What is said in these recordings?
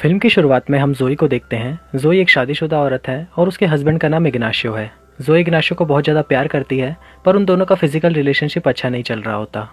film की शुरुआत में हम जोई को देखते हैं जोई एक शादीशुदा औरत है और उसके हस्बैंड का नाम इग्नाशियो है जोई इग्नाशियो को बहुत ज़्यादा प्यार करती है पर उन दोनों का फिजिकल रिलेशनशिप अच्छा नहीं चल रहा होता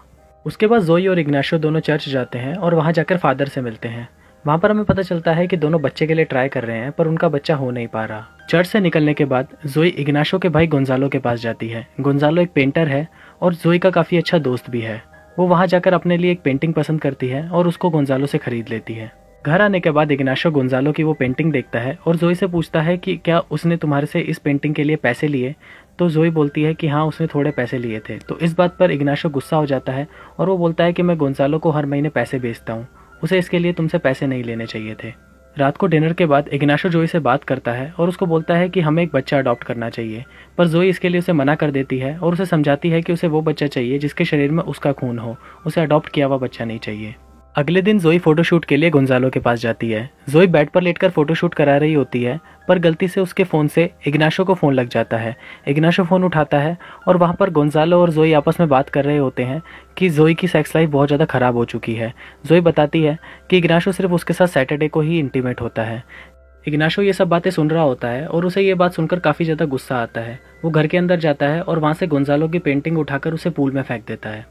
उसके बाद जोई और इग्नाशियो दोनों चर्च जाते हैं और वहाँ जाकर फादर से मिलते हैं वहाँ पर हमें पता चलता है कि दोनों बच्चे के लिए ट्राई कर रहे हैं पर उनका बच्चा हो नहीं पा रहा चर्च से निकलने के बाद जोई इग्नाशो के भाई गोंजालो के पास जाती है गोंजालो एक पेंटर है और जोई का काफ़ी अच्छा दोस्त भी है वो वहाँ जाकर अपने लिए एक पेंटिंग पसंद करती है और उसको गोंजालो से खरीद लेती है घर आने के बाद इग्नाशो गुंजालो की वो पेंटिंग देखता है और जोई से पूछता है कि क्या उसने तुम्हारे से इस पेंटिंग के लिए पैसे लिए तो जोई बोलती है कि हाँ उसने थोड़े पैसे लिए थे तो इस बात पर इग्नाशो गुस्सा हो जाता है और वो बोलता है कि मैं गुंजालो को हर महीने पैसे भेजता हूँ उसे इसके लिए तुमसे पैसे नहीं लेने चाहिए थे रात को डिनर के बाद इग्नाशो जोई से बात करता है और उसको बोलता है कि हमें एक बच्चा अडॉप्ट करना चाहिए पर जोई इसके लिए उसे मना कर देती है और उसे समझाती है कि उसे वो बच्चा चाहिए जिसके शरीर में उसका खून हो उसे अडॉप्ट किया हुआ बच्चा नहीं चाहिए अगले दिन जोई फोटोशूट के लिए गुंजालो के पास जाती है जोई बेड पर लेटकर फोटोशूट करा रही होती है पर गलती से उसके फ़ोन से इग्नाशो को फ़ोन लग जाता है इग्नाशो फ़ोन उठाता है और वहाँ पर गोंजालो और जोई आपस में बात कर रहे होते हैं कि जोई की सेक्स लाइफ बहुत ज़्यादा ख़राब हो चुकी है जोई बताती है कि इग्नाशो सिर्फ उसके साथ सैटरडे को ही इंटीमेट होता है इग्नाशो ये सब बातें सुन रहा होता है और उसे ये बात सुनकर काफ़ी ज़्यादा गुस्सा आता है वो घर के अंदर जाता है और वहाँ से गोंजालो की पेंटिंग उठाकर उसे पूल में फेंक देता है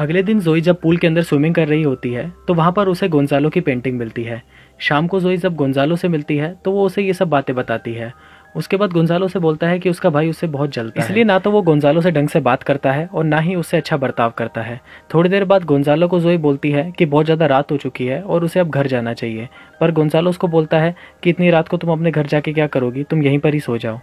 अगले दिन जोई जब पूल के अंदर स्विमिंग कर रही होती है तो वहाँ पर उसे गोंजालो की पेंटिंग मिलती है शाम को जोई जब गोंजालो से मिलती है तो वो उसे ये सब बातें बताती है उसके बाद गोंजालो से बोलता है कि उसका भाई उससे बहुत जलता इसलिए ना तो वो गोंजालो से ढंग से बात करता है और ना ही उससे अच्छा बर्ताव करता है थोड़ी देर बाद गोंजालो को जोई बोलती है कि बहुत ज़्यादा रात हो चुकी है और उसे अब घर जाना चाहिए पर गोंजालो उसको बोलता है कि इतनी रात को तुम अपने घर जाके क्या करोगी तुम यहीं पर ही सो जाओ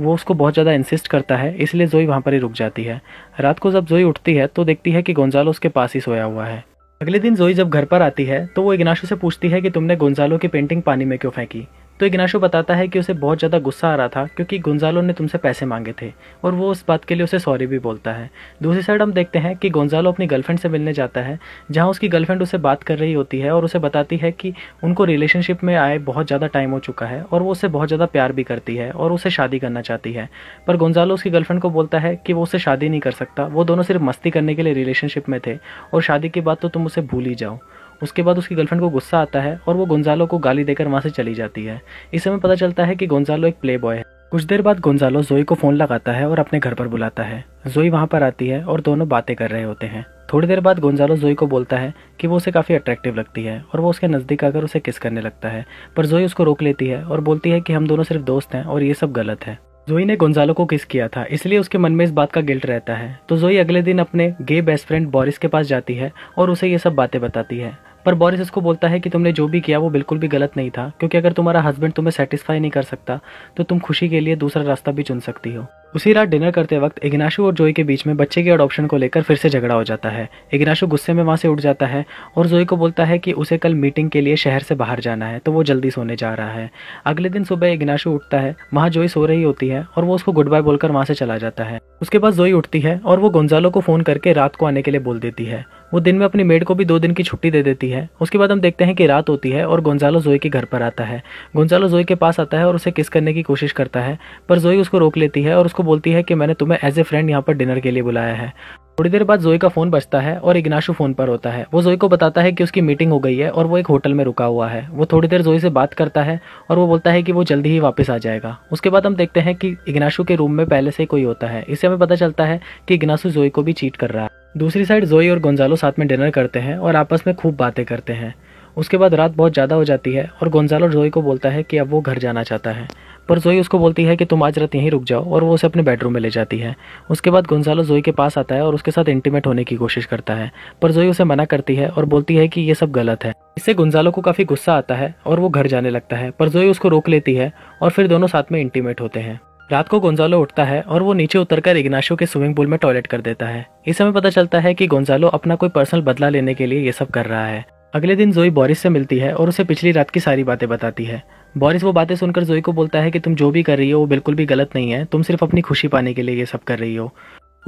वो उसको बहुत ज़्यादा इंसिस्ट करता है इसलिए जोई वहाँ पर ही रुक जाती है रात को जब जोई उठती है तो देखती है कि गोंजालो उसके पास ही सोया हुआ है अगले दिन जोई जब घर पर आती है तो वो इग्नाशो से पूछती है कि तुमने गोंजालो की पेंटिंग पानी में क्यों फेंकी तो इग्नाशो बताता है कि उसे बहुत ज़्यादा गुस्सा आ रहा था क्योंकि गुंजालो ने तुमसे पैसे मांगे थे और वो उस बात के लिए उसे सॉरी भी बोलता है दूसरी साइड हम देखते हैं कि गोंजालो अपनी गर्लफ्रेंड से मिलने जाता है जहाँ उसकी गर्लफ्रेंड उसे बात कर रही होती है और उसे बताती है कि उनको रिलेशनशिप में आए बहुत ज़्यादा टाइम हो चुका है और वो उसे बहुत ज़्यादा प्यार भी करती है और उसे शादी करना चाहती है पर गोंजालो उसकी गर्लफ्रेंड को बोलता है कि वो उसे शादी नहीं कर सकता वो दोनों सिर्फ मस्ती करने के लिए रिलेशनशिप में थे और शादी की बात तो तुम उसे भूल ही जाओ उसके बाद उसकी गर्लफ्रेंड को गुस्सा आता है और वो गोंजालो को गाली देकर वहाँ से चली जाती है इस समय पता चलता है कि गोंजालो एक प्ले बॉय है कुछ देर बाद गोंजालो जोई को फ़ोन लगाता है और अपने घर पर बुलाता है जोई वहाँ पर आती है और दोनों बातें कर रहे होते हैं थोड़ी देर बाद गोंजालो जोई को बोलता है कि वो उसे काफ़ी अट्रैक्टिव लगती है और वो उसके नज़दीक आकर उसे किस करने लगता है पर जोई उसको रोक लेती है और बोलती है कि हम दोनों सिर्फ दोस्त हैं और ये सब गलत है जोई ने गोंजालो को किस किया था इसलिए उसके मन में इस बात का गिल्ट रहता है तो जोई अगले दिन अपने गे बेस्ट फ्रेंड बॉरिस के पास जाती है और उसे ये सब बातें बताती है पर बोरिस इसको बोलता है कि तुमने जो भी किया वो बिल्कुल भी गलत नहीं था क्योंकि अगर तुम्हारा हस्बैंड तुम्हें सेटिस्फाई नहीं कर सकता तो तुम खुशी के लिए दूसरा रास्ता भी चुन सकती हो उसी रात डिनर करते वक्त इग्नाशु और जोई के बीच में बच्चे के अडॉप्शन को लेकर फिर से झगड़ा हो जाता है इग्नाशु गुस्से में वहाँ से उठ जाता है और जोई को बोलता है कि उसे कल मीटिंग के लिए शहर से बाहर जाना है तो वो जल्दी सोने जा रहा है अगले दिन सुबह इग्नाशु उठता है वहाँ जोई सो रही होती है और वो उसको गुड बाय बोलकर वहाँ से चला जाता है उसके बाद जोई उठती है और वो गोंजालो को फ़ोन करके रात को आने के लिए बोल देती है वो दिन में अपनी मेड को भी दो दिन की छुट्टी दे देती है उसके बाद हम देखते हैं कि रात होती है और गोंजालो जोई के घर पर आता है गोंजालो जोई के पास आता है और उसे किस करने की कोशिश करता है पर जोई उसको रोक लेती है और उसको बोलती है कि मैंने तुम्हें एज ए फ्रेंड यहाँ पर डिनर के लिए बुलाया है थोड़ी देर बाद जोई का फ़ोन बचता है और इग्नाशु फ़ोन पर होता है वो जोई को बताता है कि उसकी मीटिंग हो गई है और वो एक होटल में रुका हुआ है वो थोड़ी देर जोई से बात करता है और वो बोलता है कि वो जल्दी ही वापस आ जाएगा उसके बाद हम देखते हैं कि इग्नाशु के रूम में पहले से कोई होता है इससे हमें पता चलता है कि इग्नाशु जोई को भी चीट कर रहा है दूसरी साइड जोई और गोंजालो साथ में डिनर करते हैं और आपस में खूब बातें करते हैं उसके बाद रात बहुत ज़्यादा हो जाती है और गोंजालो जोई को बोलता है कि अब वो घर जाना चाहता है पर जोई उसको बोलती है कि तुम आज रात यहीं रुक जाओ और वो उसे अपने बेडरूम में ले जाती है उसके बाद गोंजालो जोई के पास आता है और उसके साथ इंटीमेट होने की कोशिश करता है पर जोई उसे मना करती है और बोलती है कि ये सब गलत है इससे गुंजालो को काफ़ी गुस्सा आता है और वो घर जाने लगता है पर जोई उसको रोक लेती है और फिर दोनों साथ में इंटीमेट होते हैं रात को गोंजालो उठता है और वो नीचे उतरकर इग्नाशो के स्विमिंग पूल में टॉयलेट कर देता है इस समय पता चलता है कि गोंजालो अपना कोई पर्सनल बदला लेने के लिए ये सब कर रहा है अगले दिन जोई बॉरिस से मिलती है और उसे पिछली रात की सारी बातें बताती है बॉरिस वो बातें सुनकर जोई को बोलता है कि तुम जो भी कर रही हो वो बिल्कुल भी गलत नहीं है तुम सिर्फ अपनी खुशी पाने के लिए ये सब कर रही हो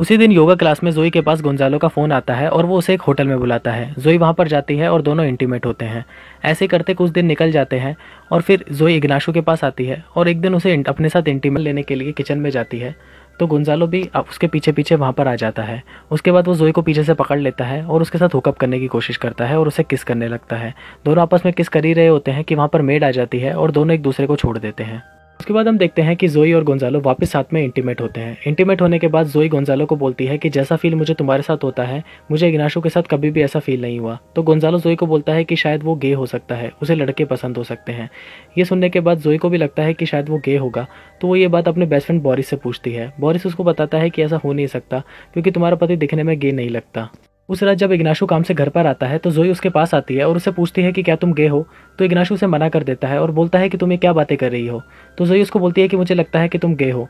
उसी दिन योगा क्लास में जोई के पास गुंजालो का फ़ोन आता है और वो उसे एक होटल में बुलाता है जोई वहाँ पर जाती है और दोनों इंटीमेट होते हैं ऐसे करते कुछ दिन निकल जाते हैं और फिर जोई इग्नाशु के पास आती है और एक दिन उसे अपने साथ इंटीमेट लेने के लिए किचन में जाती है तो गुंजालो भी उसके पीछे पीछे वहाँ पर आ जाता है उसके बाद वो जोई को पीछे से पकड़ लेता है और उसके साथ हुकअप करने की कोशिश करता है और उसे किस करने लगता है दोनों आपस में किस कर ही रहे होते हैं कि वहाँ पर मेड आ जाती है और दोनों एक दूसरे को छोड़ देते हैं उसके बाद हम देखते हैं कि जोई और गोंजालो वापस साथ में इंटीमेट होते हैं इंटीमेट होने के बाद जोई गोंजालो को बोलती है कि जैसा फील मुझे तुम्हारे साथ होता है मुझे इग्नाशो के साथ कभी भी ऐसा फील नहीं हुआ तो गोंजालो जोई को बोलता है कि शायद वो गे हो सकता है उसे लड़के पसंद हो सकते हैं ये सुनने के बाद जोई को भी लगता है कि शायद वो गे होगा तो वो ये बात अपने बेस्ट फ्रेंड बॉरिस से पूछती है बॉरिस उसको बताता है कि ऐसा हो नहीं सकता क्योंकि तुम्हारा पति दिखने में गे नहीं लगता उस रात जब इग्नाशु काम से घर पर आता है तो जोई उसके पास आती है और उसे पूछती है कि क्या तुम गे हो तो इग्नाशु उसे मना कर देता है और बोलता है कि तुम ये क्या बातें कर रही हो तो जोई उसको बोलती है कि मुझे लगता है कि तुम गे हो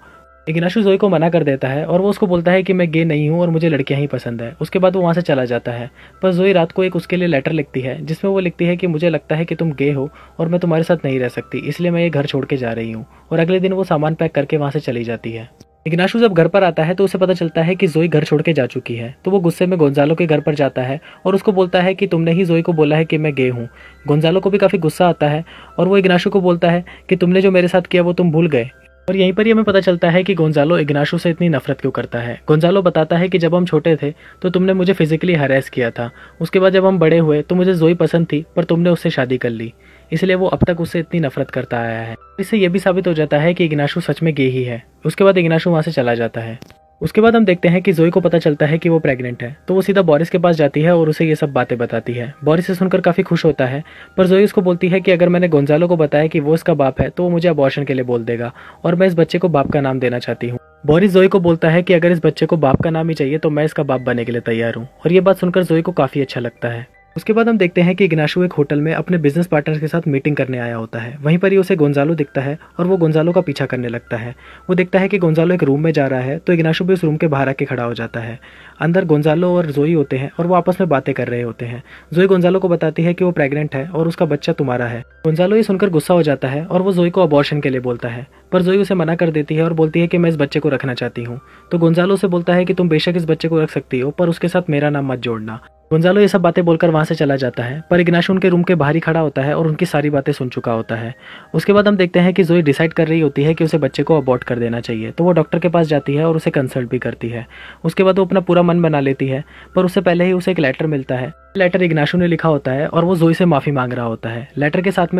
इग्नाशु जोई को मना कर देता है और वो उसको बोलता है कि मैं गे नहीं हूँ और मुझे लड़कियाँ ही पसंद है उसके बाद वो वहाँ से चला जाता है पर जोई रात को एक उसके लिए लेटर लिखती है जिसमें वो लिखती है कि मुझे लगता है कि तुम गे हो और मैं तुम्हारे साथ नहीं रह सकती इसलिए मैं ये घर छोड़ के जा रही हूँ और अगले दिन वो सामान पैक करके वहाँ से चली जाती है इग्नाशु जब घर पर आता है तो उसे पता चलता है कि जोई घर छोड़ के जा चुकी है तो वो गुस्से में गोंजालो के घर पर जाता है और उसको बोलता है कि तुमने ही जोई को बोला है कि मैं गे हूँ गोंजालो को भी काफ़ी गुस्सा आता है और वो इग्नाशु को बोलता है कि तुमने जो मेरे साथ किया वो तुम भूल गए और यहीं पर ही हमें पता चलता है कि गोंजालो इग्नाशु से इतनी नफरत क्यों करता है गोंजालो बताता है कि जब हम छोटे थे तो तुमने मुझे फिजिकली हरेस किया था उसके बाद जब हम बड़े हुए तो मुझे जोई पसंद थी पर तुमने उससे शादी कर ली इसलिए वो अब तक उससे इतनी नफरत करता आया है इससे यह भी साबित हो जाता है कि इग्नाशु सच में गे ही है उसके बाद इग्नाशु वहाँ से चला जाता है उसके बाद हम देखते हैं कि जोई को पता चलता है कि वो प्रेग्नेंट है तो वो सीधा बॉरिस के पास जाती है और उसे ये सब बातें बताती है बॉरिस से सुनकर काफ़ी खुश होता है पर जोई उसको बोलती है कि अगर मैंने गोंजालो को बताया कि वो इसका बाप है तो वो मुझे अबॉर्शन के लिए बोल देगा और मैं इस बच्चे को बाप का नाम देना चाहती हूँ बॉरिस जोई को बोलता है कि अगर इस बच्चे को बाप का नाम ही चाहिए तो मैं इसका बाप बनने के लिए तैयार हूँ और ये बात सुनकर जोई को काफ़ी अच्छा लगता है उसके बाद हम देखते हैं कि इग्नाशु एक होटल में अपने बिजनेस पार्टनर्स के साथ मीटिंग करने आया होता है वहीं पर ही उसे गोंजालो दिखता है और वो गोंजालो का पीछा करने लगता है वो देखता है कि गोंजालो एक रूम में जा रहा है तो इग्नाशु भी उस रूम के बाहर आके खड़ा हो जाता है अंदर गोंजालो और जोई होते हैं और वो आपस में बातें कर रहे होते हैं जोई गोंजालो को बताती है कि वो प्रेगनेंट है और उसका बच्चा तुम्हारा है गोंजालो ये सुनकर गुस्सा हो जाता है और वो जोई को अबॉर्शन के लिए बोलता है पर जोई उसे मना कर देती है और बोलती है कि मैं इस बच्चे को रखना चाहती हूँ तो गोंजालो से बोलता है कि तुम बेशक इस बच्चे को रख सकती हो पर उसके साथ मेरा नाम मत जोड़ना गुंजालो ये सब बातें बोलकर वहाँ से चला जाता है पर इग्नाशो उनके रूम के बाहर ही खड़ा होता है और उनकी सारी बातें सुन चुका होता है उसके बाद हम देखते हैं कि जोई डिसाइड कर रही होती है कि उसे बच्चे को अबॉर्ट कर देना चाहिए तो वो डॉक्टर के पास जाती है और उसे कंसल्ट भी करती है उसके बाद वो अपना पूरा मन बना लेती है पर उससे पहले ही उसे एक लेटर मिलता है लेटर इग्नाशो ने लिखा होता है और वो जोई से माफ़ी मांग रहा होता है लेटर के साथ में